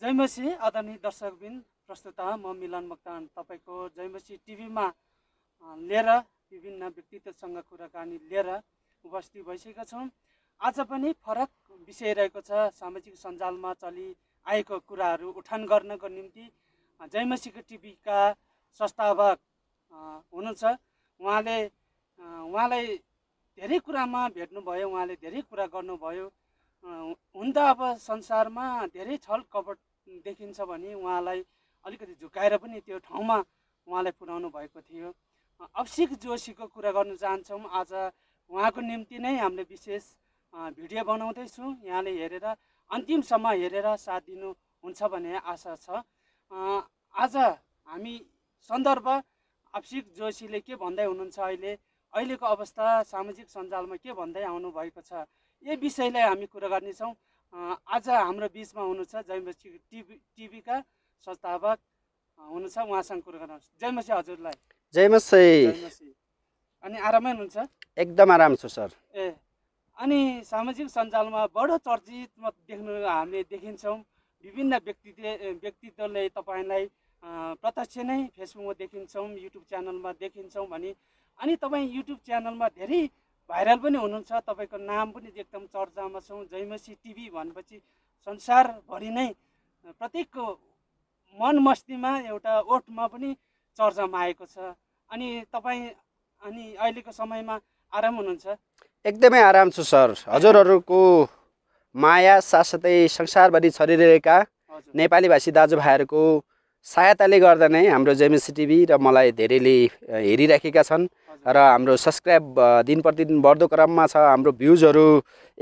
जयमसी आदरणीय दर्शकबिन प्रस्तुत म मिलन मक्तान तपाईँको जयमसी टिभीमा लिएर विभिन्न व्यक्तित्वसँग कुराकानी लिएर उपस्थित भइसकेका छौँ आज पनि फरक विषय रहेको छ सामाजिक सञ्जालमा चलिआएको कुराहरू उठान गर्नको निम्ति जयमसीको टिभीका संस्थापक हुनुहुन्छ उहाँले उहाँलाई धेरै कुरामा भेट्नुभयो उहाँले धेरै कुरा गर्नुभयो हुन त अब संसारमा धेरै छल कपट देखिन्छ भने उहाँलाई अलिकति झुकाएर पनि त्यो ठाउँमा उहाँलाई पुर्याउनु भएको थियो अभिषेक जोशीको कुरा गर्न चाहन्छौँ आज उहाँको निम्ति नै हामीले विशेष भिडियो बनाउँदैछौँ यहाँले हेरेर अन्तिमसम्म हेरेर साथ दिनुहुन्छ भन्ने आशा छ आज हामी सन्दर्भ अभिषेक जोशीले के भन्दै हुनुहुन्छ अहिले अहिलेको अवस्था सामाजिक सञ्जालमा के भन्दै आउनुभएको छ यही विषयलाई हामी कुरा गर्नेछौँ आज हाम्रो बिचमा हुनुहुन्छ जयमसी टिभी टिभीका संस्थापक हुनुहुन्छ उहाँसँग कुरा गर्नुहोस् जयमसी हजुरलाई जयमसी अनि आरामै हुनुहुन्छ एकदम आराम छु सर ए अनि सामाजिक सञ्जालमा बडो चर्चितमा देख्नु हामीले देखिन्छौँ विभिन्न व्यक्तित्व व्यक्तित्वले तपाईँलाई प्रत्यक्ष नै फेसबुकमा देखिन्छौँ युट्युब च्यानलमा देखिन्छौँ भने अनि तपाईँ युट्युब च्यानलमा धेरै भाइरल पनि हुनुहुन्छ तपाईँको नाम पनि एकदम चर्चामा छौँ जयमसी टिभी भनेपछि संसारभरि नै प्रत्येकको मन मस्तीमा एउटा ओठमा पनि चर्चामा आएको छ अनि तपाईँ अनि अहिलेको समयमा आराम हुनुहुन्छ एकदमै आराम छु सर हजुरहरूको माया साथसाथै संसारभरि छरिरहेका नेपाली भाषी दाजुभाइहरूको सहायताले गर्दा नै हाम्रो जेमिसी टिभी र मलाई धेरैले हेरिराखेका छन् र हाम्रो सब्सक्राइब दिन प्रतिदिन बढ्दो क्रममा छ हाम्रो भ्युजहरू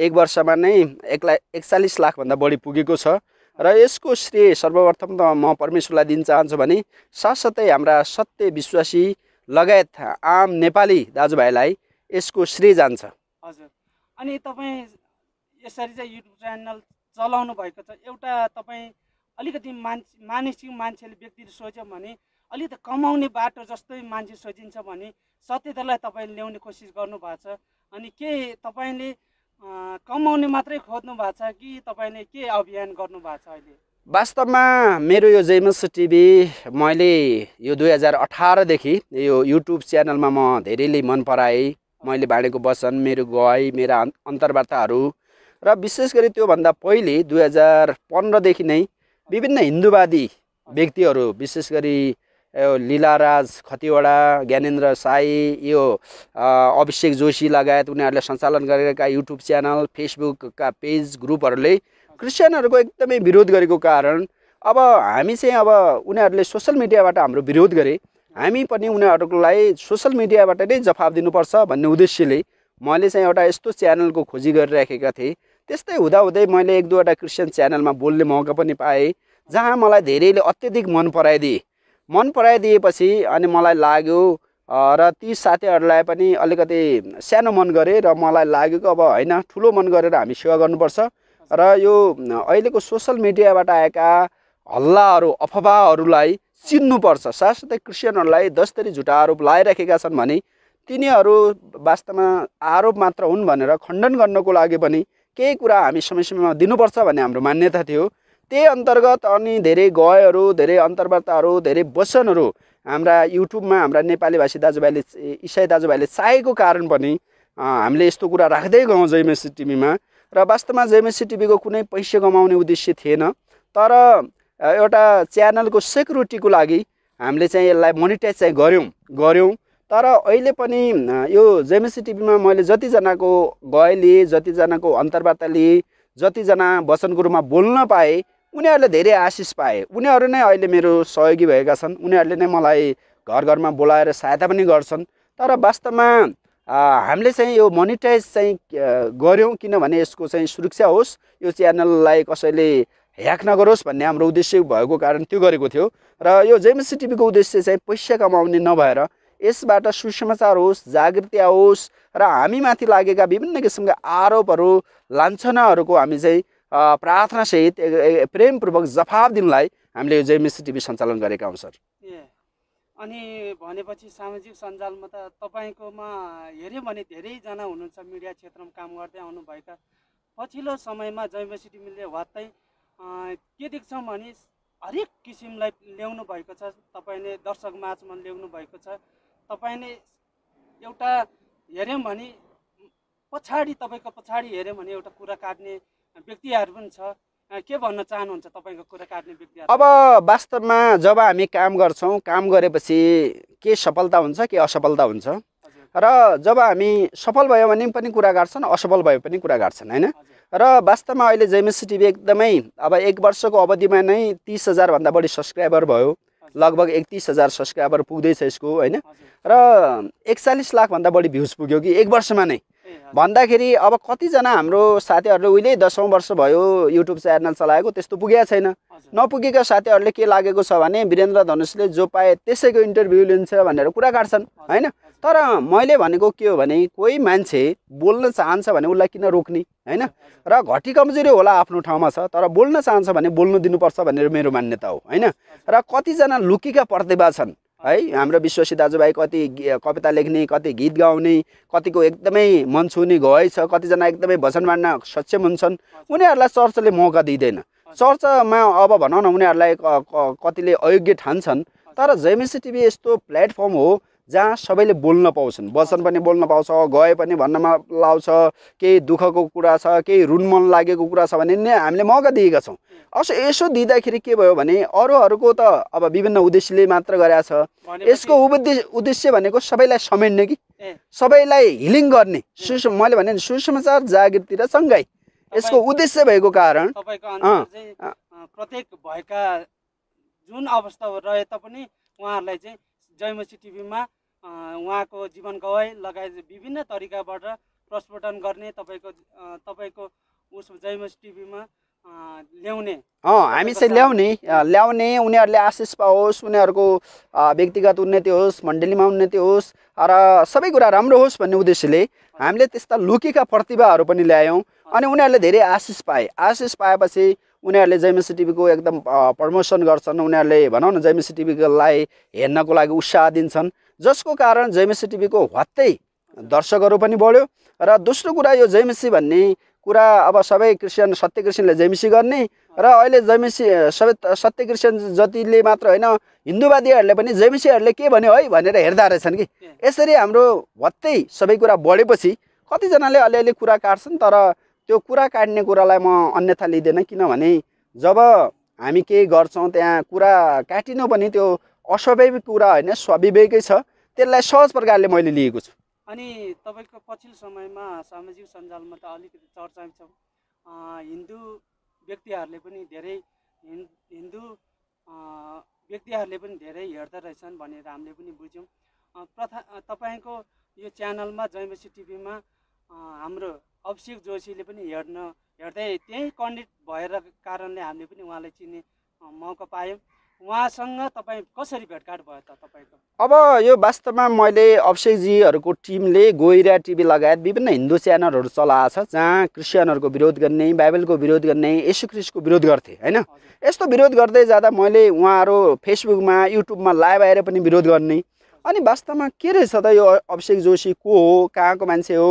एक वर्षमा नै एक लाख एकचालिस लाखभन्दा बढी पुगेको छ र यसको श्रेय सर्वप्रथम त म परमेश्वरलाई दिन चाहन्छु भने साथसाथै हाम्रा सत्य विश्वासी लगायत आम नेपाली दाजुभाइलाई यसको श्रेय जान्छ हजुर अनि तपाईँ यसरी चाहिँ युट्युब च्यानल चलाउनु भएको छ एउटा तपाईँ अलिकति मान्छे मानिसिक मान्छेले व्यक्तिले सोच्यो भने अलिकति कमाउने बाटो जस्तै मान्छे सोचिन्छ भने सत्यतालाई तपाईँले ल्याउने कोसिस गर्नुभएको छ अनि के तपाईँले कमाउने मात्रै खोज्नु भएको छ कि तपाईँले के अभियान गर्नुभएको छ अहिले वास्तवमा मेरो यो जेमस टिभी मैले यो दुई हजार अठारदेखि यो युट्युब च्यानलमा म धेरैले मन पराएँ मैले भाँडेको वचन मेरो गए मेरा अन्तर्वार्ताहरू र विशेष गरी त्योभन्दा पहिले दुई हजार पन्ध्रदेखि नै विभिन्न हिन्दूवादी व्यक्तिहरू विशेष गरी यो लीलाराज खतिवडा ज्ञानेन्द्र साई यो अभिषेक जोशी लगायत उनीहरूले सञ्चालन गरेका युट्युब च्यानल फेसबुकका पेज ग्रुपहरूले क्रिस्चियनहरूको एकदमै विरोध गरेको कारण अब हामी चाहिँ अब उनीहरूले सोसियल मिडियाबाट हाम्रो विरोध गरे हामी पनि उनीहरूलाई सोसियल मिडियाबाट नै जवाफ दिनुपर्छ भन्ने उद्देश्यले मैले चाहिँ एउटा यस्तो च्यानलको खोजी गरिराखेका थिएँ त्यस्तै हुँदाहुँदै मैले एक दुईवटा क्रिस्चियन च्यानलमा बोल्ने मौका पनि पाएँ जहाँ मलाई धेरैले अत्यधिक मन पराइदिए मन पराइदिएपछि अनि मलाई लाग्यो र ती साथीहरूलाई पनि अलिकति सानो मन गरे र मलाई लाग्यो अब होइन ठुलो मन गरेर हामी सेवा गर्नुपर्छ र यो अहिलेको सोसल मिडियाबाट आएका हल्लाहरू अफवाहहरूलाई चिन्नुपर्छ साथसाथै क्रिस्चियनहरूलाई दस्तरी झुटा आरोप लगाइराखेका छन् भने तिनीहरू वास्तवमा आरोप मात्र हुन् भनेर खण्डन गर्नको लागि पनि केही कुरा हामी समय समयमा दिनुपर्छ भन्ने हाम्रो मान्यता थियो त्यही अन्तर्गत अनि धेरै गयहरू धेरै अन्तर्वार्ताहरू धेरै वचनहरू हाम्रा युट्युबमा हाम्रा नेपाली भाषी दाजुभाइले इसाई दाजुभाइले चाहेको कारण पनि हामीले यस्तो कुरा राख्दै गयौँ जयमेसी टिभीमा र वास्तवमा जयमेसी टिभीको कुनै पैसा कमाउने उद्देश्य थिएन तर एउटा च्यानलको सेक्युरिटीको लागि हामीले चाहिँ यसलाई मोनिटाइज चाहिँ गऱ्यौँ गऱ्यौँ तर अहिले पनि यो जेमिसी टिभीमा मैले जतिजनाको गए लिएँ जतिजनाको अन्तर्वार्ता लिएँ जतिजना वचन गुरुमा बोल्न पाएँ उनीहरूले धेरै आशिष पाए उनीहरू नै अहिले मेरो सहयोगी भएका छन् उनीहरूले नै मलाई घर घरमा बोलाएर सहायता पनि गर्छन् तर वास्तवमा हामीले चाहिँ यो मोनिटाइज चाहिँ गऱ्यौँ किनभने यसको चाहिँ सुरक्षा होस् यो च्यानललाई कसैले ह्याक नगरोस् भन्ने हाम्रो उद्देश्य भएको कारण त्यो गरेको थियो र यो जेमसी टिभीको उद्देश्य चाहिँ पैसा कमाउने नभएर यसबाट सुसमाचार होस् जागृति आओस् र हामीमाथि लागेका विभिन्न किसिमका आरोपहरू लान्छनाहरूको हामी चाहिँ प्रार्थनासहित प्रेमपूर्वक जवाफ दिनलाई हामीले यो जयमिसी टिभी सञ्चालन गरेका हौँ सर अनि भनेपछि सामाजिक सञ्जालमा त तपाईँकोमा हेऱ्यौँ भने धेरैजना हुनुहुन्छ मिडिया क्षेत्रमा काम गर्दै आउनुभएका पछिल्लो समयमा जयमसिटी टिभीले वात्तै के देख्छौँ भने हरेक किसिमलाई ल्याउनु भएको छ तपाईँले दर्शक माझमा ल्याउनु भएको छ तपाईँले एउटा हेऱ्यौँ भने पछाडि तपाईँको पछाडि हेऱ्यौँ भने एउटा कुरा काट्ने व्यक्तिहरू पनि छ के भन्न चाहनुहुन्छ तपाईँको कुरा काट्ने व्यक्ति अब वास्तवमा जब हामी काम गर्छौँ काम गरेपछि के सफलता हुन्छ के असफलता हुन्छ र जब हामी सफल भयो भने पनि कुरा गर्छन् असफल भयो पनि कुरा गर्छन् होइन र वास्तवमा अहिले जयमेसी टिभी एकदमै अब एक वर्षको अवधिमा नै तिस हजारभन्दा बढी सब्सक्राइबर भयो लगभग एकतिस हजार सब्सक्राइबर पुग्दैछ यसको होइन र एकचालिस लाखभन्दा बढी भ्युज पुग्यो कि एक वर्षमा नै भन्दाखेरि अब कतिजना हाम्रो साथीहरूले उहिले दसौँ वर्ष भयो युट्युब च्यानल चलाएको त्यस्तो पुगेको छैन नपुगेका साथीहरूले के लागेको छ भने वीरेन्द्र धनुषले जो पाए त्यसैको इन्टरभ्यू लिन्छ भनेर कुरा काट्छन् होइन तर मैले भनेको के हो भने कोही मान्छे बोल्न चाहन्छ भने उसलाई किन रोक्ने होइन र घटी कमजोरी होला आफ्नो ठाउँमा छ तर बोल्न चाहन्छ भने बोल्नु दिनुपर्छ भनेर मेरो मान्यता हो होइन र कतिजना लुकेका प्रतिभा छन् है हाम्रो विश्वसी दाजुभाइ कति कविता लेख्ने कति गीत गाउने कतिको एकदमै मन छुने छ कतिजना एकदमै भजन मान्न सक्षम हुन्छन् उनीहरूलाई चर्चले मौका दिँदैन चर्चमा अब भनौँ न उनीहरूलाई कतिले अयोग्य ठान्छन् तर जेमिसी टिभी यस्तो प्लेटफर्म हो जहाँ सबैले बोल्न पाउँछन् वचन पनि बोल्न पाउँछ गए पनि भन्नमा लाउँछ केही दुःखको कुरा छ केही रुन मन लागेको कुरा छ भने नै हामीले मौका दिएका छौँ असो यसो दिँदाखेरि के भयो भने अरूहरूको त अब विभिन्न उद्देश्यले मात्र गरेका छ यसको उद्देश्य उद्देश्य भनेको सबैलाई समेट्ने कि सबैलाई हिलिङ गर्ने सुस मैले भने सुसमाचार जागृति र सङ्घाई यसको उद्देश्य भएको कारण प्रत्येक भएका जुन अवस्था रहे तापनि उहाँहरूलाई चाहिँ जयमसी टिभीमा उहाँको जीवन गवाई लगायत विभिन्न तरिकाबाट प्रस्फुटन गर्ने तपाईँको तपाईँको उस जयमसी टिभीमा ल्याउने अँ हामी चाहिँ ल्याउने ल्याउने उनीहरूले आशिष पाओस् उनीहरूको व्यक्तिगत उन्नति होस् मण्डलीमा उन्नति होस् र सबै कुरा राम्रो होस् भन्ने उद्देश्यले हामीले त्यस्ता लुकेका प्रतिभाहरू पनि ल्यायौँ अनि उनीहरूले धेरै आशिष पाए आशिष पाएपछि उनीहरूले जयमिसी टिभीको एकदम प्रमोसन गर्छन् उनीहरूले भनौँ न जयमिसी टिभीलाई हेर्नको लागि उत्साह दिन्छन् जसको कारण जयमिसी टिभीको हत्तै दर्शकहरू पनि बढ्यो र दोस्रो कुरा यो जयमिसी भन्ने कुरा अब सबै क्रिस्चियन सत्य क्रिस्चियनले जयमिसी गर्ने र अहिले जयमिसी सबै सत्य क्रिस्चियन जतिले मात्र होइन हिन्दूवादीहरूले पनि जयमिसीहरूले के भन्यो है भनेर हेर्दा रहेछन् कि यसरी हाम्रो हत्तै सबै कुरा बढेपछि कतिजनाले अलिअलि कुरा काट्छन् तर त्यो कुरा काट्ने कुरालाई म अन्यथा लिँदैन किनभने जब हामी केही गर्छौँ त्यहाँ कुरा काटिनु भने त्यो अस्वाभाविक कुरा होइन स्वाभाविकै छ त्यसलाई सहज प्रकारले मैले लिएको छु अनि तपाईँको पछिल्लो समयमा सामाजिक सञ्जालमा त अलिकति चर्चा छ हिन्दू व्यक्तिहरूले पनि धेरै हिन्दू व्यक्तिहरूले पनि धेरै हेर्दो रहेछन् भनेर हामीले पनि बुझ्यौँ प्रथा तपाईँको यो च्यानलमा जयमसी टिभीमा हाम्रो अभिषेक जोशीले पनि हेर्न हेर्दै त्यही कनेक्ट भएर कारणले हामीले पनि उहाँलाई चिन्ने मौका पायौँ उहाँसँग तपाईँ कसरी भेटघाट भयो त तपाईँको अब यो वास्तवमा मैले अभिषेकजीहरूको टिमले गोइरा टिभी लगायत विभिन्न हिन्दू च्यानलहरू चलाएको छ जहाँ क्रिस्चियनहरूको विरोध गर्ने बाइबलको विरोध गर्ने यसु क्रिस्टको विरोध गर्थे होइन यस्तो विरोध गर्दै जाँदा मैले उहाँहरू फेसबुकमा युट्युबमा लाइभ आएर पनि विरोध गर्ने अनि वास्तवमा के रहेछ त यो अभिषेक जोशी को हो कहाँको मान्छे हो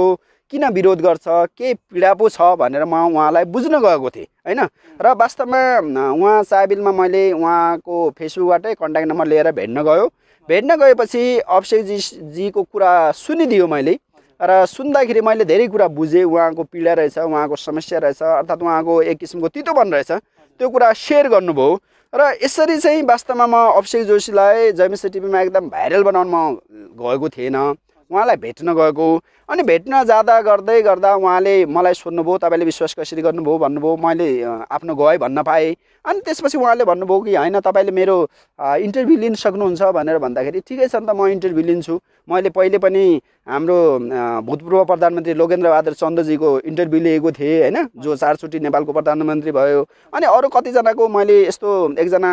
किन विरोध गर्छ के पीडा पो छ भनेर म उहाँलाई बुझ्न गएको थिएँ होइन र वास्तवमा उहाँ साबिलमा मैले उहाँको फेसबुकबाटै कन्ट्याक्ट नम्बर लिएर भेट्न गयो भेट्न गएपछि अभिषेकजीजीको कुरा सुनिदियो मैले र सुन्दाखेरि मैले धेरै कुरा बुझेँ उहाँको पीडा रहेछ उहाँको समस्या रहेछ अर्थात् उहाँको एक किसिमको तितोपन रहेछ त्यो कुरा सेयर गर्नुभयो र यसरी चाहिँ वास्तवमा म अभिषेक जोशीलाई जयमिश्र टिभीमा एकदम भाइरल बनाउन म गएको थिएन उहाँलाई भेट्न गएको अनि भेट्न जाँदा गर्दै गर्दा उहाँले मलाई सोध्नुभयो तपाईँले विश्वास कसरी गर्नुभयो भन्नुभयो मैले आफ्नो गएँ भन्न पाएँ अनि त्यसपछि उहाँले भन्नुभयो कि होइन तपाईँले मेरो इन्टरभ्यू लिन सक्नुहुन्छ भनेर भन्दाखेरि ठिकै छ नि त म इन्टरभ्यू लिन्छु मैले पहिले पनि हाम्रो भूतपूर्व प्रधानमन्त्री लोकेन्द्र बहादुर चन्द्रजीको इन्टरभ्यू लिएको थिएँ होइन जो चारचोटि नेपालको प्रधानमन्त्री भयो अनि अरू कतिजनाको मैले यस्तो एकजना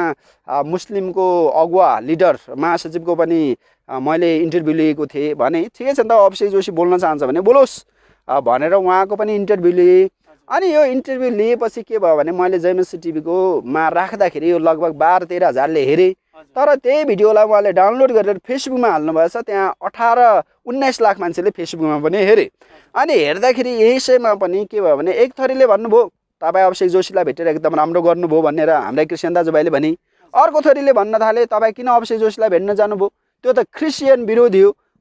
मुस्लिमको अगुवा लिडर महासचिवको पनि मैले इन्टरभ्यू लिएको थिएँ भने ठिकै छ नि त अभिषेक जोशी बोल्न चाहन्छ भने बोलोस् भनेर उहाँको पनि इन्टरभ्यू लिएँ अनि यो इन्टरभ्यू लिएपछि के भयो भने मैले जयमसी टिभीकोमा राख्दाखेरि यो लगभग बाह्र तेह्र हजारले हेरेँ तर त्यही भिडियोलाई उहाँले डाउनलोड गरेर फेसबुकमा हाल्नुभएछ त्यहाँ अठार उन्नाइस लाख मान्छेले फेसबुकमा पनि हेरेँ अनि हेर्दाखेरि यही यसैमा पनि के भयो भने एक थरीले भन्नुभयो तपाईँ अभिषेक जोशीलाई भेटेर एकदम राम्रो गर्नुभयो भनेर हाम्रै कृष्ण दाजुभाइले भने अर्को थरीले भन्न थाले तपाईँ किन अभिषेक जोशीलाई भेट्न जानुभयो त्यो त क्रिस्चियन विरोधी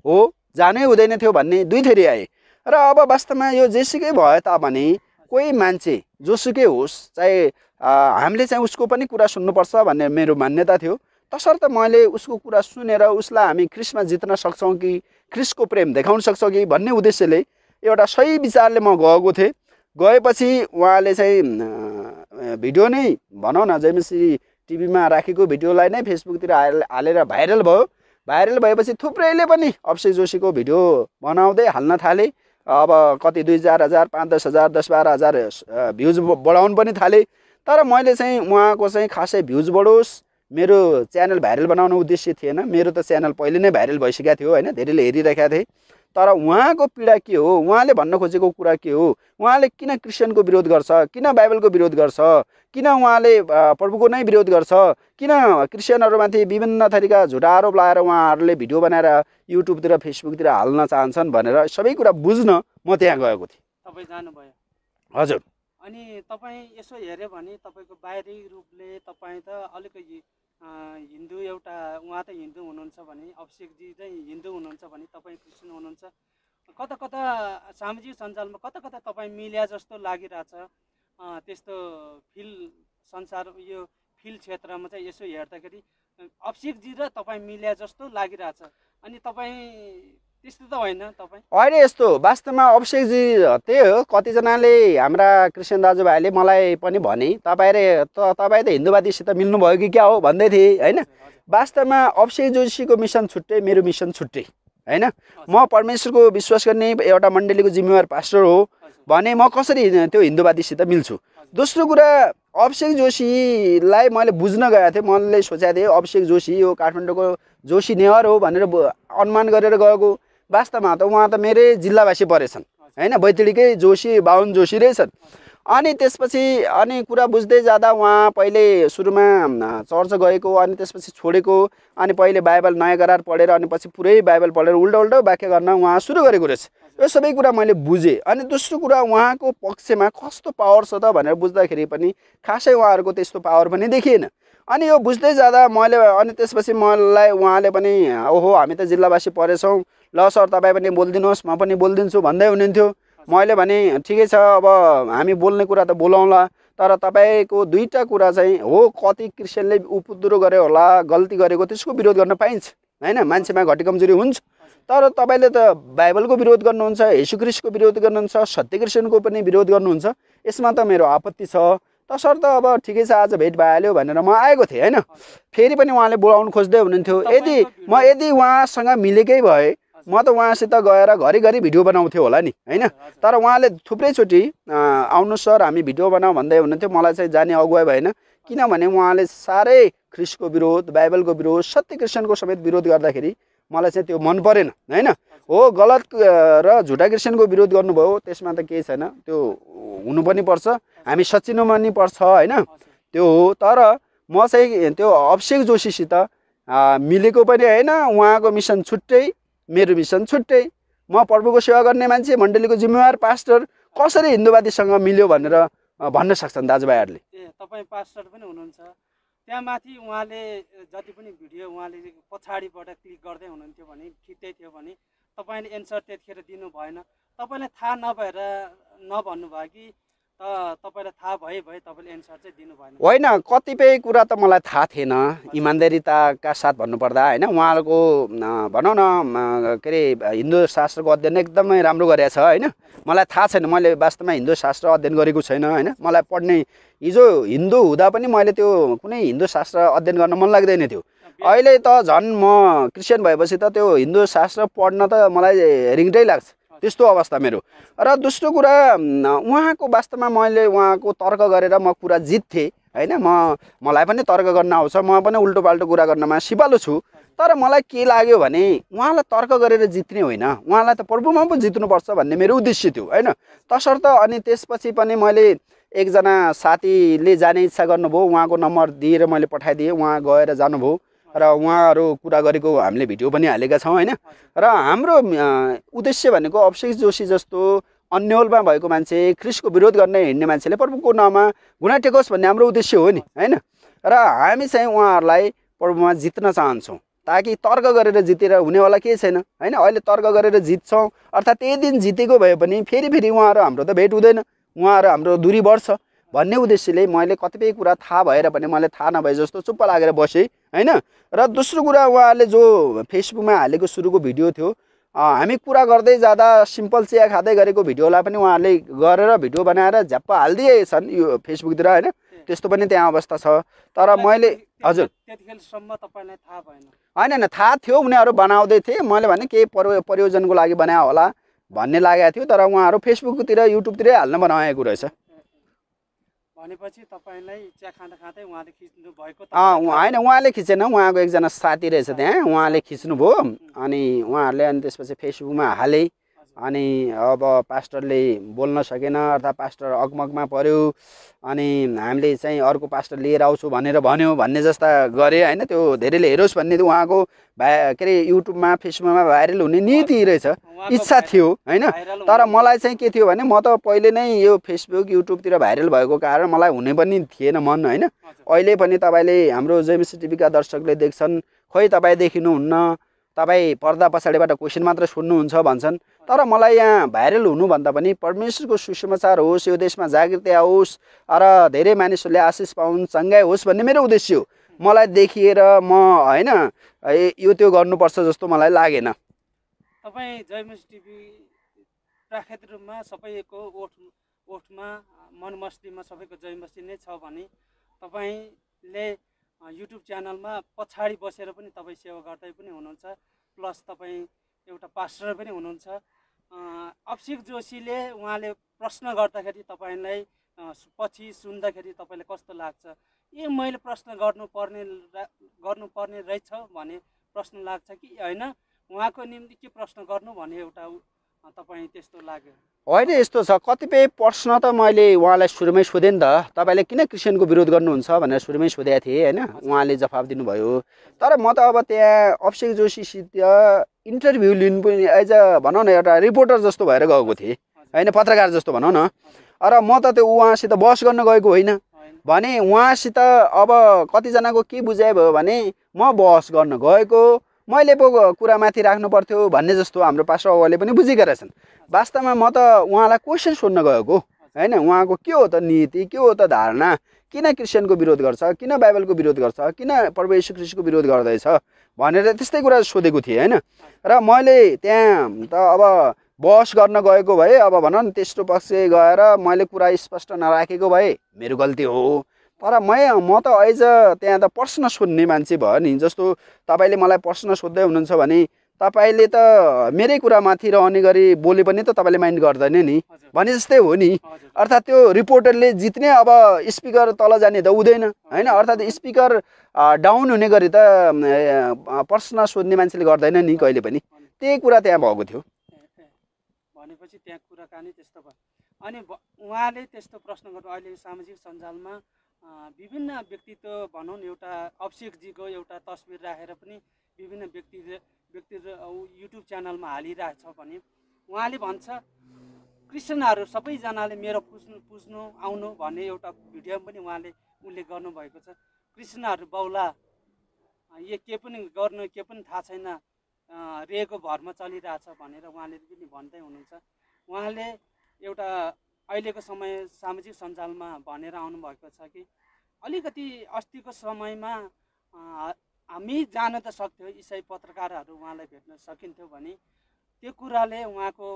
हो जानै हुँदैन थियो भन्ने दुई थरी आए र अब वास्तवमा यो जेसुकै भए तापनि कोही मान्छे जोसुकै होस् चाहे हामीले चाहिँ उसको पनि कुरा सुन्नुपर्छ भन्ने मेरो मान्यता थियो तसर्थ मैले उसको कुरा सुनेर उसलाई हामी क्रिसमा जित्न सक्छौँ कि क्रिसको प्रेम देखाउन सक्छौँ कि भन्ने उद्देश्यले एउटा सही विचारले म गएको थिएँ गएपछि उहाँले चाहिँ भिडियो नै भनौँ न जयमसी टिभीमा राखेको भिडियोलाई नै फेसबुकतिर हालेर भाइरल भयो भाइरल भएपछि थुप्रैले पनि अप्सी जोशीको भिडियो बनाउँदै हाल्न थाले अब कति दुई चार हजार पाँच दस हजार दस बाह्र हजार भ्युज बढाउनु पनि थालेँ तर मैले चाहिँ उहाँको चाहिँ खासै भ्युज बढोस् मेरो च्यानल भाइरल बनाउने उद्देश्य थिएन मेरो त च्यानल पहिले नै भाइरल भइसकेको थियो होइन धेरैले हेरिरहेका थिएँ तर उहाँको पीडा के हो उहाँले भन्न खोजेको कुरा के हो उहाँले किन क्रिस्चियनको विरोध गर्छ किन बाइबलको विरोध गर्छ किन उहाँले प्रभुको नै विरोध गर्छ किन क्रिस्चियनहरूमाथि विभिन्न थरीका झुटा आरोप लगाएर उहाँहरूले भिडियो बनाएर युट्युबतिर फेसबुकतिर हाल्न चाहन्छन् भनेर सबै कुरा बुझ्न म त्यहाँ गएको थिएँ तपाईँ जानुभयो हजुर अनि तपाईँ यसो हेऱ्यो भने तपाईँको बाहिरी रूपले तपाईँ त अलिकति हिन्दू एउटा उहाँ त हिन्दू हुनुहुन्छ भने अभिषेकजी चाहिँ हिन्दू हुनुहुन्छ भने तपाईँ क्रिस्चियन हुनुहुन्छ कता कता सामाजिक सञ्जालमा कता कता तपाईँ मिल्या जस्तो लागिरहेछ त्यस्तो फिल संसार यो फिल क्षेत्रमा चाहिँ यसो हेर्दाखेरि अभिषेकजी र तपाईँ मिल्या जस्तो लागिरहेछ अनि तपाईँ त होइन यस्तो वास्तवमा अभिषेकजी त्यही हो कतिजनाले हाम्रा कृष्ण दाजुभाइले मलाई पनि भने तपाईँले त तपाईँ त हिन्दूवादीसित मिल्नुभयो कि क्या हो भन्दै थिए होइन वास्तवमा अभिषेक जोशीको मिसन छुट्टै मेरो मिसन छुट्टै होइन म परमेश्वरको विश्वास गर्ने एउटा मण्डलीको जिम्मेवार पास्टर हो भने म कसरी त्यो हिन्दूवादीसित मिल्छु दोस्रो कुरा अभिषेक जोशीलाई मैले बुझ्न गएको थिएँ मैले सोचेको थिएँ अभिषेक जोशी यो काठमाडौँको जोशी नेवार हो भनेर अनुमान गरेर गएको वास्तवमा त उहाँ त मेरै जिल्लावासी परेछन् होइन बैतडीकै जोशी बाहुन जोशी रहेछन् अनि त्यसपछि अनि कुरा बुझ्दै जाँदा उहाँ पहिले सुरुमा चर्च गएको अनि त्यसपछि छोडेको अनि पहिले बाइबल नयाँ करार पढेर अनि पछि पुरै बाइबल पढेर उल्टो उल्टो वाक्य गर्न उहाँ सुरु गरेको रहेछ यो सबै कुरा मैले बुझेँ अनि दोस्रो कुरा उहाँको पक्षमा कस्तो पावर छ त भनेर बुझ्दाखेरि पनि खासै उहाँहरूको त्यस्तो पावर पनि देखिएन अनि यो बुझ्दै जाँदा मैले अनि त्यसपछि मलाई उहाँले पनि ओहो हामी त जिल्लावासी परेछौँ ल सर तपाईँ पनि बोलिदिनुहोस् म पनि बोलिदिन्छु भन्दै हुनुहुन्थ्यो मैले भने ठिकै छ अब हामी बोल्ने कुरा त बोलाउँला तर तपाईँको दुईवटा कुरा चाहिँ हो कति क्रिस्चियनले उपद्रो गरे होला गल्ती गरेको त्यसको विरोध गर्न पाइन्छ होइन मान्छेमा घटी कमजोरी हुन्छ तर तपाईँले त बाइबलको विरोध गर्नुहुन्छ क्रिस्टको विरोध गर्नुहुन्छ सत्य क्रिस्चियनको पनि विरोध गर्नुहुन्छ यसमा त मेरो आपत्ति छ त सर त अब ठिकै छ आज भेट भइहाल्यो भनेर म आएको थिएँ होइन फेरि पनि उहाँले बोलाउनु खोज्दै हुनुहुन्थ्यो यदि म यदि उहाँसँग मिलेकै भए म त उहाँसित गएर घरिघरि भिडियो बनाउँथ्यो होला नि होइन तर उहाँले थुप्रैचोटि आउनु सर हामी भिडियो बनाऊ भन्दै हुनुहुन्थ्यो मलाई चाहिँ जाने अगुवाई भएन किनभने उहाँले साह्रै ख्रिसको विरोध बाइबलको विरोध सत्य क्रिस्चियनको समेत विरोध गर्दाखेरि मलाई चाहिँ त्यो मन परेन होइन हो गलत र झुटा क्रिस्चियनको विरोध गर्नुभयो त्यसमा त केही छैन त्यो हुनु पनि पर्छ हामी सचिनु पनि पर्छ होइन त्यो हो तर म चाहिँ त्यो अभिषेक जोशीसित मिलेको पनि होइन उहाँको मिसन छुट्टै मेरो मिसन छुट्टै म प्रभुको सेवा गर्ने मान्छे मण्डलीको जिम्मेवार पास्टर कसरी हिन्दुवादीसँग मिल्यो भनेर भन्न सक्छन् दाजुभाइहरूले तपाईँ पास्टर पनि हुनुहुन्छ त्यहाँमाथि उहाँले जति पनि भिडियो उहाँले पछाडिबाट क्लिक गर्दै हुनुहुन्थ्यो भने खिच्दै थियो भने तपाईँले एन्सर त्यतिखेर दिनु भएन तपाईँलाई थाहा नभएर नभन्नुभयो कि होइन कतिपय कुरा त मलाई थाहा थिएन इमान्दारीताका साथ भन्नुपर्दा होइन उहाँहरूको भनौँ न के अरे हिन्दू शास्त्रको अध्ययन एकदमै राम्रो गरेको छ होइन मलाई थाहा छैन मैले वास्तवमा हिन्दू शास्त्र अध्ययन गरेको छैन होइन मलाई पढ्ने हिजो हिन्दू हुँदा पनि मैले त्यो कुनै हिन्दू शास्त्र अध्ययन गर्न मन लाग्दैन थियो अहिले त झन् म क्रिस्चियन भएपछि त त्यो हिन्दू शास्त्र पढ्न त मलाई रिङ्टै लाग्छ त्यस्तो अवस्था मेरो र दोस्रो कुरा उहाँको वास्तवमा मैले उहाँको तर्क गरेर म कुरा जित्थेँ होइन म मलाई पनि तर्क गर्न आउँछ म पनि उल्टो पाल्टो कुरा गर्नमा सिपालु छु तर मलाई के लाग्यो भने उहाँलाई तर्क गरेर जित्ने होइन उहाँलाई त प्रभुमा पो जित्नुपर्छ भन्ने मेरो उद्देश्य थियो होइन तसर्थ अनि त्यसपछि पनि मैले एकजना साथीले जाने इच्छा गर्नुभयो उहाँको नम्बर दिएर मैले पठाइदिएँ उहाँ गएर जानुभयो र उहाँहरू कुरा गरेको हामीले भिडियो पनि हालेका छौँ होइन र हाम्रो उद्देश्य भनेको अभिषेक जोशी जस्तो अन्यलमा भएको मान्छे क्रिसको विरोध गर्ने हिँड्ने मान्छेले प्रभुको नाममा गुना टेकोस् भन्ने हाम्रो उद्देश्य हो नि होइन र हामी चाहिँ उहाँहरूलाई प्रभुमा जित्न चाहन्छौँ ताकि तर्क गरेर जितेर हुनेवाला केही छैन होइन अहिले तर्क गरेर जित्छौँ अर्थात् त्यही दिन जितेको भए पनि फेरि फेरि उहाँहरू हाम्रो त भेट हुँदैन उहाँहरू हाम्रो दुरी बढ्छ भन्ने उद्देश्यले मैले कतिपय कुरा थाहा भएर भने मलाई थाहा नभए जस्तो चुप्प लागेर बसेँ होइन र दोस्रो कुरा उहाँहरूले जो फेसबुकमा हालेको सुरुको भिडियो थियो हामी कुरा गर्दै जाँदा सिम्पल चिया खाँदै गरेको भिडियोलाई पनि उहाँहरूले गरेर भिडियो बनाएर झ्याप्प हालिदिएछन् यो फेसबुकतिर होइन त्यस्तो पनि त्यहाँ अवस्था छ तर मैले हजुर थाहा भएन होइन होइन थाहा थियो उनीहरू बनाउँदै थिए मैले भने केही पर परियोजनको लागि बनायो होला भन्ने लागेको थियो तर उहाँहरू फेसबुकतिर युट्युबतिरै हाल्न बनाएको रहेछ भनेपछि तपाईँलाई चिया खाँदा खाँदै उहाँले खिच्नु भएको होइन उहाँले खिचेन उहाँको एकजना साथी रहेछ त्यहाँ उहाँले खिच्नुभयो अनि उहाँहरूले अनि त्यसपछि फेसबुकमा हालेँ अनि अब पास्टरले बोल्न सकेन अर्थात् पास्टर अगमगमा पऱ्यो अनि हामीले चाहिँ अर्को पास्टर लिएर आउँछु भनेर भन्यो भन्ने जस्ता गरेँ होइन त्यो धेरैले हेरोस् भन्ने उहाँको भा के अरे युट्युबमा फेसबुकमा भाइरल हुने नीति रहेछ इच्छा थियो होइन तर मलाई चाहिँ के थियो भने म त पहिले नै यो फेसबुक युट्युबतिर भाइरल भएको कारण मलाई हुने पनि थिएन मन होइन अहिले पनि तपाईँले हाम्रो जेमिसी टिभीका दर्शकले देख्छन् खोइ तपाईँ देखिनुहुन्न तपाईँ पर्दा पछाडिबाट क्वेसन मात्र सुन्नुहुन्छ भन्छन् तर मलाई यहाँ भाइरल हुनुभन्दा पनि परमेश्वरको सुसमाचार होस् यो देशमा जागृति आओस् र धेरै मानिसहरूले आशिष पाउन् चङ्गाइ होस् भन्ने मेरो उद्देश्य हो मलाई देखिएर म होइन यो त्यो गर्नुपर्छ जस्तो मलाई लागेन तपाईँ जयमुस टिभी प्राकृत रूपमा सबैको ओठ ओठमा मनमस्तीमा सबैको जयमस्ती नै छ भने तपाईँले युट्युब च्यानलमा पछाडि बसेर पनि तपाईँ सेवा गर्दै पनि हुनुहुन्छ प्लस तपाईँ एउटा पास्टर पनि हुनुहुन्छ अभिषेक जोशीले उहाँले प्रश्न गर्दाखेरि तपाईँलाई पछि सुन्दाखेरि तपाईँलाई कस्तो लाग्छ ए मैले प्रश्न गर्नुपर्ने गर्नुपर्ने रहेछ भने प्रश्न लाग्छ कि होइन उहाँको निम्ति के प्रश्न गर्नु भन्ने एउटा तपाईँ त्यस्तो लाग्यो होइन यस्तो छ कतिपय प्रश्न त मैले उहाँलाई सुरुमै सोधेँ नि त तपाईँले किन क्रिस्चियनको विरोध गर्नुहुन्छ भनेर सुरुमै सोधेको थिएँ होइन उहाँले जवाब दिनुभयो तर म त अब त्यहाँ अभिषेक जोशीसित इन्टरभ्यू लिनु पनि एज अ भनौँ न एउटा रिपोर्टर जस्तो भएर गएको थिएँ होइन पत्रकार जस्तो भनौँ न र म त त्यो उहाँसित बहस गर्न गएको होइन भने उहाँसित अब कतिजनाको के बुझाइ भयो भने म बहस गर्न गएको मैले पो कुरा माथि राख्नु पर्थ्यो भन्ने जस्तो हाम्रो पास्टर बाबाले पनि बुझेका रहेछन् वास्तवमा म त उहाँलाई क्वेसन सोध्न गएको होइन उहाँको के हो त नीति के हो त धारणा किन क्रिस्चियनको विरोध गर्छ किन बाइबलको विरोध गर्छ किन परमेश्वर कृषिको विरोध गर्दैछ भनेर त्यस्तै कुरा सोधेको थिएँ होइन र मैले त्यहाँ त अब बहस गर्न गएको भए अब भनौँ न त्यस्तो पक्ष गएर मैले कुरा स्पष्ट नराखेको भए मेरो गल्ती हो तर म म त एज त्यहाँ त प्रश्न सोध्ने मान्छे भयो नि जस्तो तपाईँले मलाई प्रश्न सोध्दै हुनुहुन्छ भने तपाईँले त मेरै कुरा माथि रहने गरी बोले पनि त तपाईँले माइन्ड गर्दैन नि भने जस्तै हो नि अर्थात् त्यो रिपोर्टरले जित्ने अब स्पिकर तल जाने त हुँदैन होइन अर्थात् स्पिकर डाउन हुने गरी त प्रश्न सोध्ने मान्छेले गर्दैन नि कहिले पनि त्यही कुरा त्यहाँ भएको थियो भनेपछि त्यहाँ कुराकानी त्यस्तो भयो अनि उहाँले त्यस्तो प्रश्न गर्नु अहिले सामाजिक सञ्जालमा विभिन्न व्यक्तित्व भनौँ एउटा अभिषेकजीको एउटा तस्विर राखेर पनि विभिन्न व्यक्ति व्यक्ति युट्युब च्यानलमा हालिरहेछ भने उहाँले भन्छ क्रिस्चियनहरू सबैजनाले मेरो पुज्नु पुज्नु आउनु भन्ने एउटा भिडियो पनि उहाँले उल्लेख गर्नुभएको छ कृष्णहरू बाउला यो के पनि गर्नु के पनि थाहा छैन रेको भरमा चलिरहेछ भनेर उहाँले पनि भन्दै हुनुहुन्छ उहाँले एउटा अहिलेको समय सामाजिक सञ्जालमा भनेर आउनुभएको छ कि अलिकति अस्तिको समयमा हामी जान त सक्थ्यौँ इसाई पत्रकारहरू उहाँलाई भेट्न सकिन्थ्यो भने त्यो कुराले उहाँको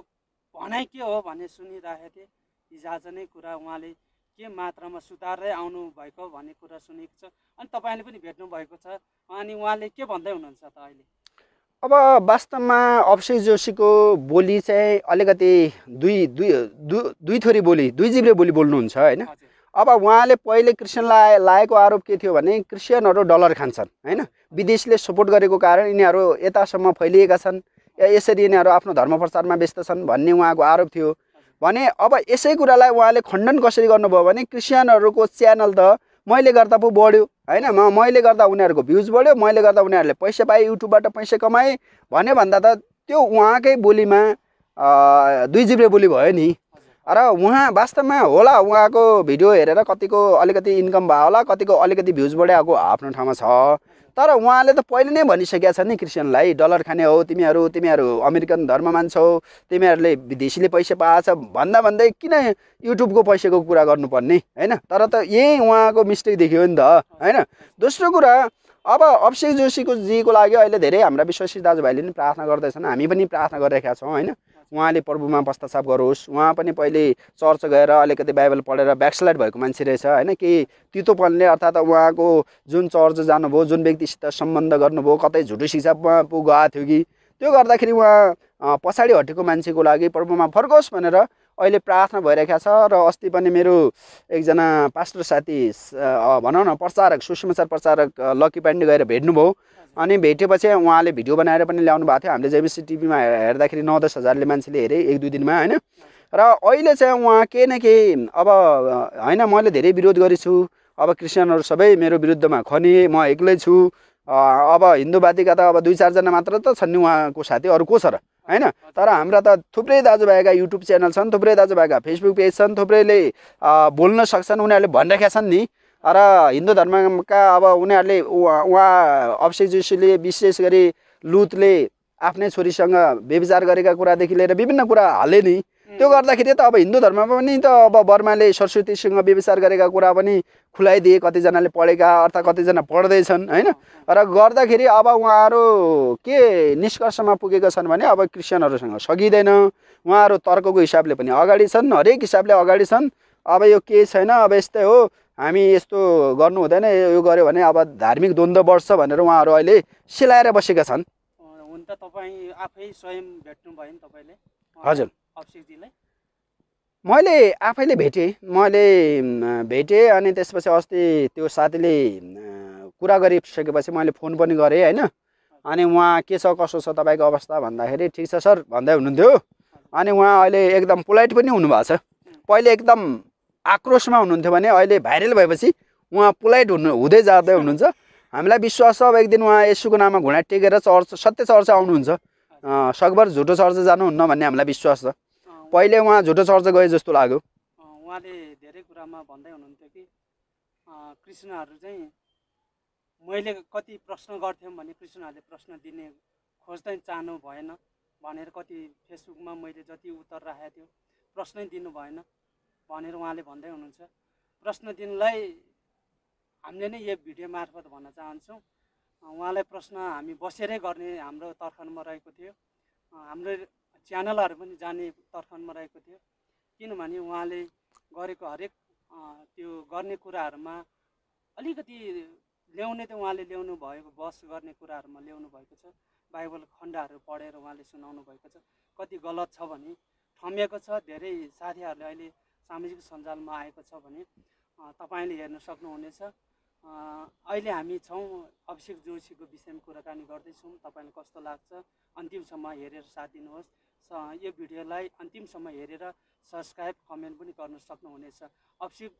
भनाइ के हो भन्ने सुनिरहेको थिएँ हिजोआज नै कुरा उहाँले के मात्रामा सुधारै आउनुभएको भन्ने कुरा सुनेको छ अनि तपाईँले पनि भेट्नुभएको छ अनि उहाँले के भन्दै हुनुहुन्छ त अहिले अब वास्तवमा अभिषेक जोशीको बोली चाहिँ अलिकति दुई दुई दुई थोरी बोली दुई जिब्रे बोली बोल्नुहुन्छ होइन अब उहाँले पहिले क्रिस्चियनलाई लागेको आरोप के थियो भने क्रिस्चियनहरू डलर खान्छन् होइन विदेशले सपोर्ट गरेको कारण यिनीहरू यतासम्म फैलिएका छन् या यसरी यिनीहरू आफ्नो धर्म प्रचारमा व्यस्त छन् भन्ने उहाँको आरोप थियो भने अब यसै कुरालाई उहाँले खण्डन कसरी गर्नुभयो भने क्रिस्चियनहरूको च्यानल त मैले गर्दा पो बढ्यो होइन म मैले गर्दा उनीहरूको भ्युज बढ्यो मैले गर्दा उनीहरूले पैसा पाएँ युट्युबबाट पैसा कमाएँ भन्यो भन्दा त त्यो उहाँकै बोलीमा दुई जिब्रे बोली भयो नि र उहाँ वास्तवमा होला उहाँको भिडियो हेरेर कतिको अलिकति इन्कम भयो होला कतिको अलिकति भ्युज बढ्यो आफ्नो ठाउँमा छ तर उहाँले त पहिले नै भनिसकेका छन् नि क्रिस्चियनलाई डलर खाने हो तिमीहरू तिमीहरू अमेरिकन धर्म मान्छौ तिमीहरूले विदेशीले पैसा पाएछ भन्दा भन्दै किन युट्युबको पैसाको कुरा गर्नुपर्ने होइन तर त यही उहाँको मिस्टेक देखियो नि त होइन दोस्रो कुरा अब अभिषेक जोशीको जीको लागि अहिले धेरै हाम्रा विश्वासी दाजुभाइले पनि प्रार्थना गर्दैछन् हामी पनि प्रार्थना गरिरहेका छौँ होइन उहाँले प्रभुमा पश्चाताप गरोस् उहाँ पनि पहिले चर्च गएर अलिकति बाइबल पढेर ब्याकस्लाइड भएको मान्छे रहेछ होइन कि तितोपनले अर्थात् उहाँको जुन चर्च जानुभयो जुन व्यक्तिसित सम्बन्ध गर्नुभयो कतै झुटो शिक्षा उहाँ पु गएको थियो कि त्यो गर्दाखेरि उहाँ पछाडि हटेको मान्छेको लागि प्रभुमा फर्कोस् भनेर अहिले प्रार्थना भइरहेको छ र अस्ति पनि मेरो एकजना पास्टर साथी भनौँ न प्रचारक सुसमाचार प्रचारक लकी पाण्डे गएर भेट्नुभयो अनि भेटेपछि उहाँले भिडियो बनाएर पनि ल्याउनु भएको थियो हामीले जेबिसी टिभीमा हेर्दाखेरि नौ दस हजारले मान्छेले हेरेँ एक दुई दिनमा होइन र अहिले चाहिँ उहाँ केही न केही अब होइन मैले धेरै विरोध गरेछु अब क्रिस्चियनहरू सबै मेरो विरुद्धमा खने म एक्लै छु अब हिन्दूवादीका त अब दुई चारजना मात्र त छन् नि उहाँको साथी अरू को छ र होइन तर हाम्रा त थुप्रै दाजुभाइका युट्युब च्यानल छन् थुप्रै दाजुभाइका फेसबुक पेज छन् थुप्रैले बोल्न सक्छन् उनीहरूले भनिरहेका छन् नि र हिन्दू धर्मका अब उनीहरूले उहाँ जोशीले विशेष गरी लुतले आफ्नै छोरीसँग व्यविचार गरेका कुरादेखि लिएर विभिन्न कुरा हाले नि त्यो गर्दाखेरि त अब हिन्दू धर्ममा पनि त अब वर्माले सरस्वतीसँग व्यवसाय गरेका कुरा पनि खुलाइदिए कतिजनाले पढेका अर्थात् कतिजना पढ्दैछन् होइन र गर्दाखेरि अब उहाँहरू के निष्कर्षमा पुगेका छन् भने अब क्रिस्चियनहरूसँग सकिँदैन उहाँहरू तर्कको हिसाबले पनि अगाडि छन् हरेक हिसाबले अगाडि छन् अब यो केही छैन अब यस्तै हो हामी यस्तो गर्नु हुँदैन यो गऱ्यो भने अब धार्मिक द्वन्द्व बढ्छ भनेर उहाँहरू अहिले सिलाएर बसेका छन् हुन त आफै स्वयं नि तपाईँले हजुर मैले आफैले भेटेँ मैले भेटेँ अनि त्यसपछि अस्ति त्यो साथीले कुरा गरिसकेपछि मैले फोन पनि गरेँ होइन अनि उहाँ के छ कसो छ तपाईँको अवस्था भन्दाखेरि ठिक छ सर भन्दै हुनुहुन्थ्यो अनि उहाँ अहिले एकदम पोलाइट पनि हुनुभएको छ पहिले एकदम आक्रोशमा हुनुहुन्थ्यो भने अहिले भाइरल भएपछि उहाँ पोलाइट हुनु हुँदै जाँदै हुनुहुन्छ हामीलाई विश्वास छ अब एक दिन उहाँ यसुको नाममा घुँडा टेकेर चर्च सत्य चर्च आउनुहुन्छ सकभर झुटो चर्च जानुहुन्न भन्ने हामीलाई विश्वास छ पहिले उहाँ झुटो चर्च गए जस्तो लाग्यो उहाँले धेरै कुरामा भन्दै हुनुहुन्थ्यो कि कृष्णहरू चाहिँ मैले कति प्रश्न गर्थ्यौँ भने कृष्णहरूले प्रश्न दिने खोज्दै चाहनु भएन भनेर कति फेसबुकमा मैले जति उत्तर राखेको थियो प्रश्नै दिनु भएन भनेर उहाँले भन्दै हुनुहुन्छ प्रश्न दिनलाई हामीले नै यो भिडियो मार्फत भन्न चाहन्छौँ उहाँलाई प्रश्न हामी बसेरै गर्ने हाम्रो तर्खनमा रहेको थियो हाम्रो च्यानलहरू पनि जाने तर्खनमा रहेको थियो किनभने उहाँले गरेको हरेक त्यो गर्ने कुराहरूमा अलिकति ल्याउने त उहाँले ल्याउनु भएको बस गर्ने कुराहरूमा ल्याउनु भएको छ बाइबल खण्डहरू पढेर उहाँले सुनाउनु भएको छ कति गलत छ भने ठम्याएको छ धेरै साथीहरूले अहिले सामाजिक सञ्जालमा आएको छ भने तपाईँले हेर्न सक्नुहुनेछ अहिले हामी छौँ अभिषेक जोशीको विषयमा कुराकानी गर्दैछौँ तपाईँलाई कस्तो लाग्छ अन्तिमसम्म हेरेर साथ दिनुहोस् यो भिडियोलाई अन्तिमसम्म हेरेर सब्सक्राइब कमेन्ट पनि गर्न सक्नुहुनेछ अभिषेक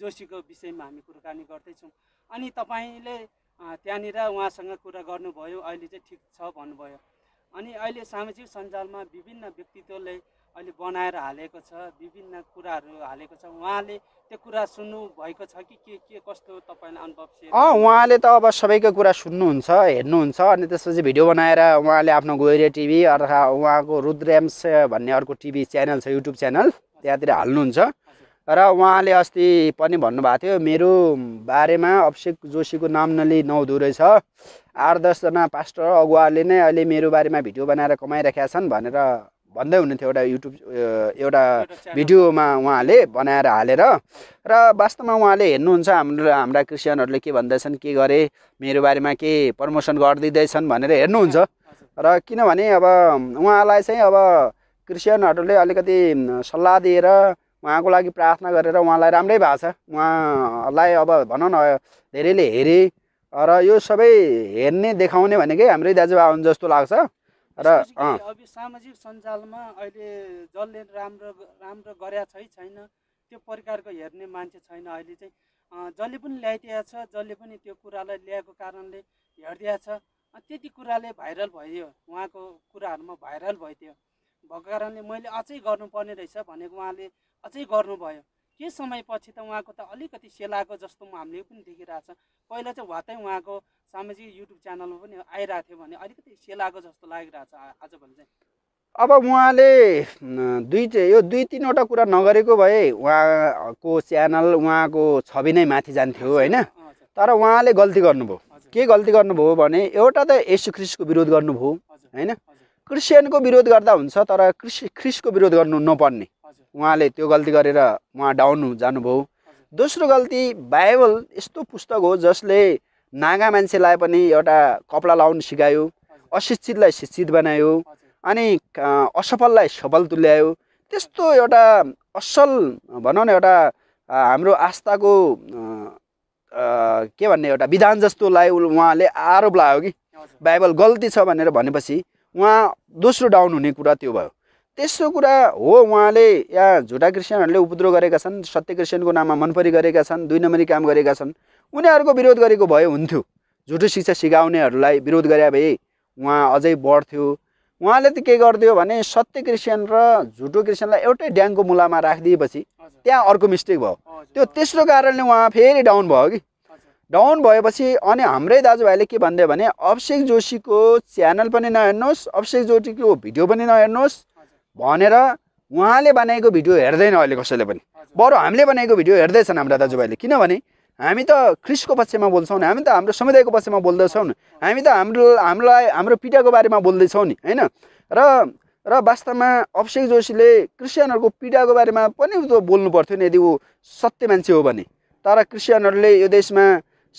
जोशीको विषयमा हामी कुराकानी गर्दैछौँ अनि तपाईँले त्यहाँनिर उहाँसँग कुरा गर्नुभयो अहिले चाहिँ ठिक छ भन्नुभयो अनि अहिले सामाजिक सञ्जालमा विभिन्न व्यक्तित्वले अहिले बनाएर हालेको छ विभिन्न कुराहरू हालेको छ उहाँले त्यो कुरा सुन्नु भएको छ कि के के कस्तो तपाईँले अनुभव अँ उहाँले त अब सबैको कुरा सुन्नुहुन्छ हेर्नुहुन्छ अनि त्यसपछि भिडियो बनाएर उहाँले आफ्नो गोइरे टिभी अर्थात् उहाँको रुद्रेम्स भन्ने अर्को टिभी च्यानल छ युट्युब च्यानल त्यहाँतिर हाल्नुहुन्छ र उहाँले अस्ति पनि भन्नुभएको थियो मेरो बारेमा अभिषेक जोशीको नाम नलि नहुँदो रहेछ आठ दसजना पास्टर अगुवाले नै अहिले मेरो बारेमा भिडियो बनाएर कमाइरहेका छन् भनेर भन्दै हुनुहुन्थ्यो एउटा युट्युब एउटा भिडियोमा उहाँले बनाएर हालेर र वास्तवमा उहाँले हेर्नुहुन्छ हाम्रो हाम्रा क्रिस्चियनहरूले के भन्दैछन् के गरे मेरो बारेमा के प्रमोसन गरिदिँदैछन् भनेर हेर्नुहुन्छ र किनभने अब उहाँलाई चाहिँ अब क्रिस्चियनहरूले अलिकति सल्लाह दिएर उहाँको लागि प्रार्थना गरेर उहाँलाई राम्रै भएको छ उहाँलाई अब भनौँ न धेरैले हेरे र यो सबै हेर्ने देखाउने भनेकै हाम्रै दाजुभाइ हुन् जस्तो लाग्छ र सामाजिक सञ्जालमा अहिले जसले राम्रो राम्रो गरेका छ छैन त्यो प्रकारको हेर्ने मान्छे छैन अहिले चाहिँ जसले पनि ल्याइदिएको छ जसले पनि त्यो कुरालाई ल्याएको कारणले हेरिदिएको छ त्यति कुराले भाइरल भइदियो उहाँको कुराहरूमा भाइरल भइदियो भएको कारणले मैले अझै गर्नुपर्ने रहेछ भनेको उहाँले अझै गर्नुभयो के समयपछि त उहाँको त अलिकति सेलाएको जस्तो हामीले पनि देखिरहेछ पहिला चाहिँ वातै उहाँको सामाजिक युट्युब च्यानलमा पनि आइरहेको थियो भने अलिकति सेलाएको जस्तो लागिरहेछ आजभोलि चाहिँ अब उहाँले दुई चाहिँ यो दुई तिनवटा कुरा नगरेको भए उहाँको च्यानल उहाँको छवि नै माथि जान्थ्यो होइन तर उहाँले गल्ती गर्नुभयो के गल्ती गर्नुभयो भने एउटा त यसु ख्रिसको विरोध गर्नुभयो होइन क्रिस्चियनको विरोध गर्दा हुन्छ तर क्रिस ख्रिसको विरोध गर्नु नपर्ने उहाँले त्यो गल्ती गरेर उहाँ डाउन जानुभयो दोस्रो गल्ती बाइबल यस्तो पुस्तक हो जसले नागा मान्छेलाई पनि एउटा कपडा लाउन सिकायो अशिक्षितलाई शिक्षित बनायो अनि असफललाई सफल तुल्यायो त्यस्तो एउटा असल भनौँ न एउटा हाम्रो आस्थाको के भन्ने एउटा विधान जस्तो जस्तोलाई उहाँले आरोप लगायो कि बाइबल गल्ती छ भनेर भनेपछि उहाँ दोस्रो डाउन हुने कुरा त्यो भयो त्यस्तो कुरा हो उहाँले या झुटा क्रिस्चियनहरूले उपद्रो गरेका छन् सत्य क्रिस्चियनको नाममा मनपरी गरेका छन् दुई नम्बरी काम गरेका छन् उनीहरूको विरोध गरेको भए हुन्थ्यो झुटो शिक्षा सिकाउनेहरूलाई विरोध गरे भए उहाँ अझै बढ्थ्यो उहाँले त के गरिदियो भने सत्य क्रिस्चियन र झुटो क्रिस्चियनलाई एउटै ड्याङको मुलामा राखिदिएपछि त्यहाँ अर्को मिस्टेक भयो त्यो तेस्रो कारणले उहाँ फेरि डाउन भयो कि डाउन भएपछि अनि हाम्रै दाजुभाइले के भनिदियो भने अभिषेक जोशीको च्यानल पनि नहेर्नुहोस् अभिषेक जोशीको भिडियो पनि नहेर्नुहोस् भनेर उहाँले बनाएको भिडियो हेर्दैन अहिले कसैले पनि बरु हामीले बनाएको भिडियो हेर्दैछन् हाम्रा दाजुभाइले किनभने हामी त क्रिसको पक्षमा बोल्छौँ नि हामी त हाम्रो समुदायको पक्षमा बोल्दैछौँ नि हामी त हाम्रो हामीलाई हाम्रो पिटाको बारेमा बोल्दैछौँ नि होइन र र वास्तवमा अभिषेक जोशीले क्रिस्चियनहरूको पीडाको बारेमा पनि त्यो बोल्नु पर्थ्यो नि यदि ऊ सत्य मान्छे हो भने तर क्रिस्चियनहरूले यो देशमा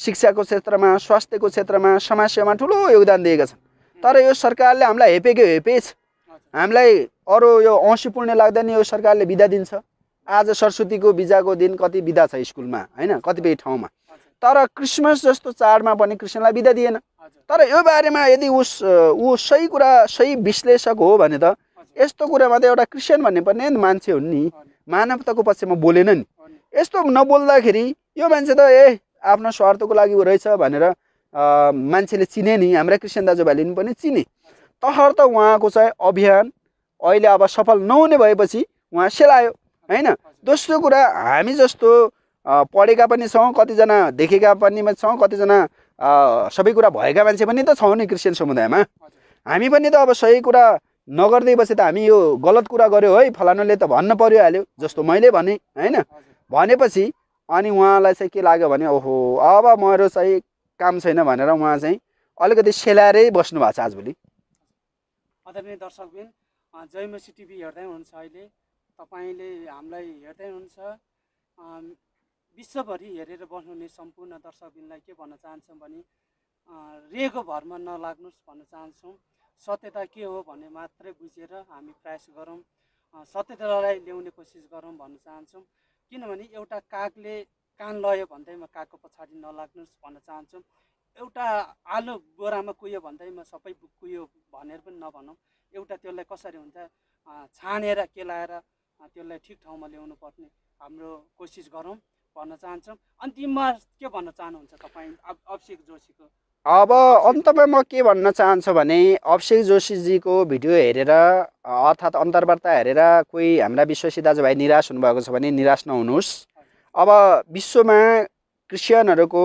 शिक्षाको क्षेत्रमा स्वास्थ्यको क्षेत्रमा समाजसेवामा ठुलो योगदान दिएका छन् तर यो सरकारले हामीलाई हेपेको हेपेछ हामीलाई अरू यो औँसी लाग्दा लाग्दैन यो सरकारले बिदा दिन्छ आज सरस्वतीको बिजाको दिन कति बिदा छ स्कुलमा होइन कतिपय ठाउँमा तर क्रिसमस जस्तो चाडमा पनि क्रिस्चियनलाई बिदा दिएन तर यो बारेमा यदि उस ऊ सही कुरा सही विश्लेषक हो भने त यस्तो कुरामा त एउटा क्रिस्चियन भन्ने पनि मान्छे हुन् नि मानवताको पक्षमा बोलेन नि यस्तो नबोल्दाखेरि यो मान्छे त ए आफ्नो स्वार्थको लागि रहेछ भनेर मान्छेले चिने नि हाम्रा क्रिस्चियन दाजुभाइले पनि चिने तहर त उहाँको चाहिँ अभियान अहिले अब सफल नहुने भएपछि उहाँ सेलायो होइन दोस्रो कुरा हामी जस्तो पढेका पनि छौँ कतिजना देखेका पनि छौँ कतिजना सबै कुरा भएका मान्छे पनि त छौँ नि क्रिस्चियन समुदायमा हामी पनि त अब सही कुरा नगर्दै बसे त हामी यो गलत कुरा गऱ्यो है फलानुले त भन्न पऱ्यो हाल्यो जस्तो मैले भने होइन भनेपछि अनि उहाँलाई चाहिँ के लाग्यो भने ओहो अब मेरो चाहिँ काम छैन भनेर उहाँ चाहिँ अलिकति सेलाएरै बस्नु भएको छ आजभोलि जयमसी टिभी हेर्दै हुनुहुन्छ अहिले तपाईँले हामीलाई हेर्दै हुनुहुन्छ विश्वभरि हेरेर बस्नुहुने सम्पूर्ण दर्शकबिनलाई के भन्न चाहन्छौँ भने रेगो भरमा नलाग्नुहोस् भन्न चाहन्छौँ सत्यता के हो भन्ने मात्रै बुझेर हामी प्रयास गरौँ सत्यतालाई ल्याउने कोसिस गरौँ भन्न चाहन्छौँ किनभने एउटा कागले कान लयो भन्दैमा कागको पछाडि नलाग्नुहोस् भन्न चाहन्छौँ एउटा आलु बोरामा कुयो भन्दैमा सबै कुयो भनेर पनि नभनौँ एउटा त्यसलाई कसरी हुन्छ छानेर केलाएर त्यसलाई ठिक ठाउँमा ल्याउनु पर्ने हाम्रो कोसिस गरौँ भन्न चाहन्छौँ अन्तिममा के भन्न चाहनुहुन्छ तपाईँ अभिषेक जोशीको अब अन्तमा म के भन्न चाहन्छु भने अभिषेक जोशीजीको भिडियो हेरेर अर्थात् अन्तर्वार्ता हेरेर कोही हाम्रा विश्वसी दाजुभाइ निराश हुनुभएको छ भने निराश नहुनुहोस् अब विश्वमा क्रिस्चियनहरूको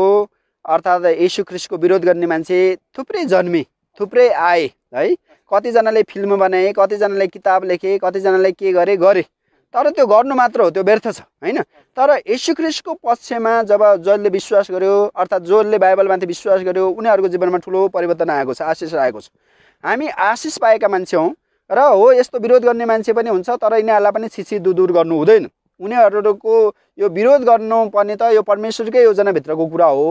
अर्थात् यशु क्रिस्टको विरोध गर्ने मान्छे थुप्रै जन्मे थुप्रै आए है कतिजनाले फिल्म बनाए कतिजनाले किताब लेखे कतिजनाले के गरे गरे तर त्यो गर्नु मात्र हो त्यो व्यर्थ छ होइन तर यशुख्रिस्टको पक्षमा जब जसले विश्वास गर्यो अर्थात् जसले बाइबलमाथि विश्वास गर्यो उनीहरूको जीवनमा ठुलो परिवर्तन आएको छ आशिष आएको छ हामी आशिष पाएका मान्छे हौँ र हो यस्तो विरोध गर्ने मान्छे पनि हुन्छ तर यिनीहरूलाई पनि छिछि दुदुर गर्नु हुँदैन उनीहरूको यो विरोध गर्नुपर्ने त यो परमेश्वरकै योजनाभित्रको कुरा हो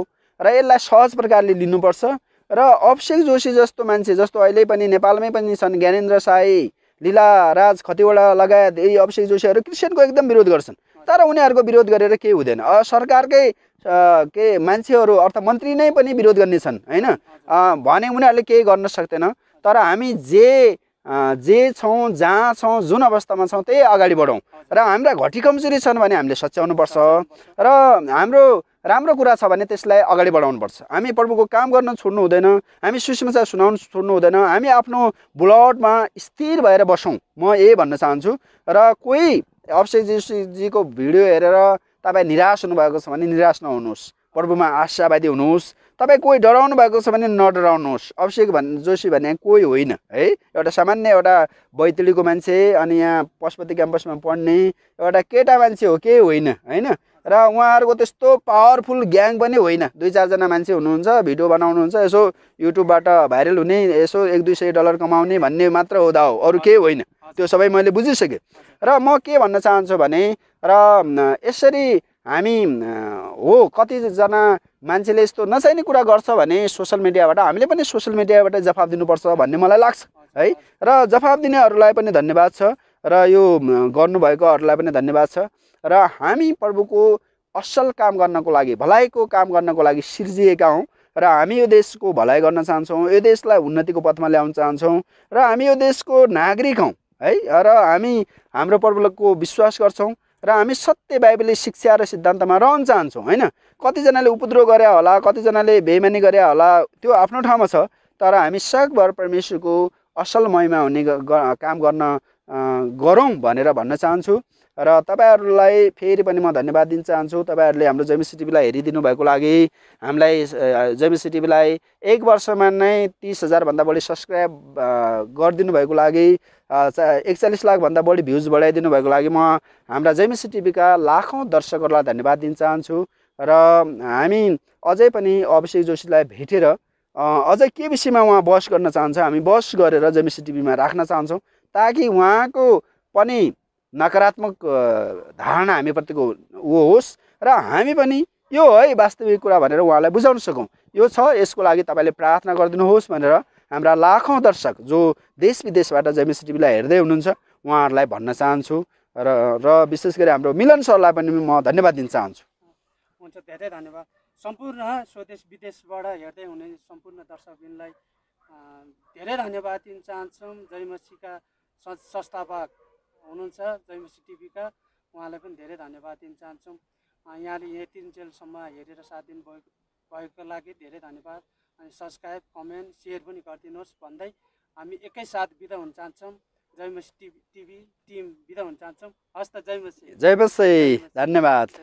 र यसलाई सहज प्रकारले लिनुपर्छ र अभिषेक जोशी जस्तो मान्छे जस्तो अहिले पनि नेपालमै पनि छन् ज्ञानेन्द्र साई राज खतिवडा लगायत यी अभिषेक जोशीहरू क्रिस्चियनको एकदम विरोध गर्छन् तर उनीहरूको विरोध गरेर केही हुँदैन सरकारकै के मान्छेहरू अर्थात् मन्त्री नै पनि विरोध गर्ने छन् होइन भने उनीहरूले केही गर्न सक्दैन तर हामी जे जे छौँ जहाँ छौँ जुन अवस्थामा छौँ त्यही अगाडि बढौँ र हाम्रा घटी कमजोरी छन् भने हामीले सच्याउनुपर्छ र हाम्रो राम्रो कुरा छ भने त्यसलाई अगाडि बढाउनुपर्छ हामी प्रभुको काम गर्न छोड्नु हुँदैन हामी सुसमाचार सुनाउनु छोड्नु हुँदैन हामी आफ्नो बुलटमा स्थिर भएर बसौँ म यही भन्न चाहन्छु र कोही अभिषेक अभिषेकजीको भिडियो हेरेर तपाईँ निराश हुनुभएको छ भने निराश नहुनुहोस् प्रभुमा आशावादी हुनुहोस् तपाईँ कोही डराउनु भएको छ भने नडराउनुहोस् अभिषेक भन् जोशी भन्ने कोही होइन है एउटा सामान्य एउटा बैतडीको मान्छे अनि यहाँ पशुपति क्याम्पसमा पढ्ने एउटा केटा मान्छे हो केही होइन होइन र उहाँहरूको त्यस्तो पावरफुल ग्याङ पनि होइन दुई चारजना मान्छे हुनुहुन्छ भिडियो बनाउनुहुन्छ यसो युट्युबबाट भाइरल हुने यसो एक दुई सय डलर कमाउने भन्ने मात्र हुँदा हो अरू केही होइन त्यो सबै मैले बुझिसकेँ र म के भन्न चाहन्छु भने र यसरी हामी हो कतिजना मान्छेले यस्तो नचाहिने कुरा गर्छ भने सोसियल मिडियाबाट हामीले पनि सोसियल मिडियाबाट जवाफ दिनुपर्छ भन्ने मलाई लाग्छ है र जवाफ दिनेहरूलाई पनि धन्यवाद छ र यो गर्नुभएकोहरूलाई पनि धन्यवाद छ र हामी प्रभुको असल काम गर्नको लागि भलाइको काम गर्नको लागि सिर्जिएका हौँ र हामी यो देशको भलाइ गर्न चाहन्छौँ यो देशलाई उन्नतिको पथमा ल्याउन चाहन्छौँ र हामी यो देशको नागरिक हौँ है र हामी हाम्रो प्रभुको विश्वास गर्छौँ र हामी सत्य बाइबली शिक्षा र सिद्धान्तमा रहन चाहन्छौँ होइन कतिजनाले उपद्रो गरे होला कतिजनाले बेमानी गरे होला त्यो आफ्नो ठाउँमा छ तर हामी सकभर परमेश्वरको असल महिमा हुने काम गर्न गरौँ भनेर भन्न चाहन्छु र तपाईँहरूलाई फेरि पनि म धन्यवाद दिन चाहन्छु तपाईँहरूले हाम्रो जेमिसी टिभीलाई हेरिदिनु भएको लागि हामीलाई जेमिसी टिभीलाई एक वर्षमा नै तिस हजारभन्दा बढी सब्सक्राइब गरिदिनु भएको लागि एकचालिस लाखभन्दा बढी भ्युज बढाइदिनु भएको लागि म हाम्रा जेमिसी टिभीका लाखौँ दर्शकहरूलाई धन्यवाद दिन चाहन्छु र हामी अझै पनि अभिषेक जोशीलाई भेटेर अझै के विषयमा उहाँ बहस गर्न चाहन्छ हामी बहस गरेर जेमिसी टिभीमा राख्न चाहन्छौँ ताकि उहाँको पनि नकारात्मक धारणा हामीप्रतिको ऊ होस् र हामी पनि यो है वास्तविक कुरा भनेर उहाँलाई बुझाउन सकौँ यो छ यसको लागि तपाईँले प्रार्थना गरिदिनुहोस् भनेर हाम्रा लाखौँ दर्शक जो देश विदेशबाट जेमिस टिभीलाई हेर्दै हुनुहुन्छ उहाँहरूलाई भन्न चाहन्छु र र विशेष गरी हाम्रो मिलन सरलाई पनि म धन्यवाद दिन चाहन्छु हुन्छ धेरै धन्यवाद सम्पूर्ण स्वदेश विदेशबाट हेर्दै हुने सम्पूर्ण दर्शकबिनलाई धेरै धन्यवाद दिन चाहन्छौँ जयमसीका संस्थापक हुनुहुन्छ टिभी टिभीका उहाँलाई पनि धेरै धन्यवाद दिन चाहन्छौँ यहाँले यहाँ यतिन्जेलसम्म हेरेर साथ दिनु भएको लागि धेरै धन्यवाद अनि सब्सक्राइब कमेन्ट सेयर पनि गरिदिनुहोस् भन्दै हामी एकैसाथ बिदा हुन चाहन्छौँ जयमसी टिभी टिभी टिम बिदा हुन चाहन्छौँ हस् त जयमसी जयमसी धन्यवाद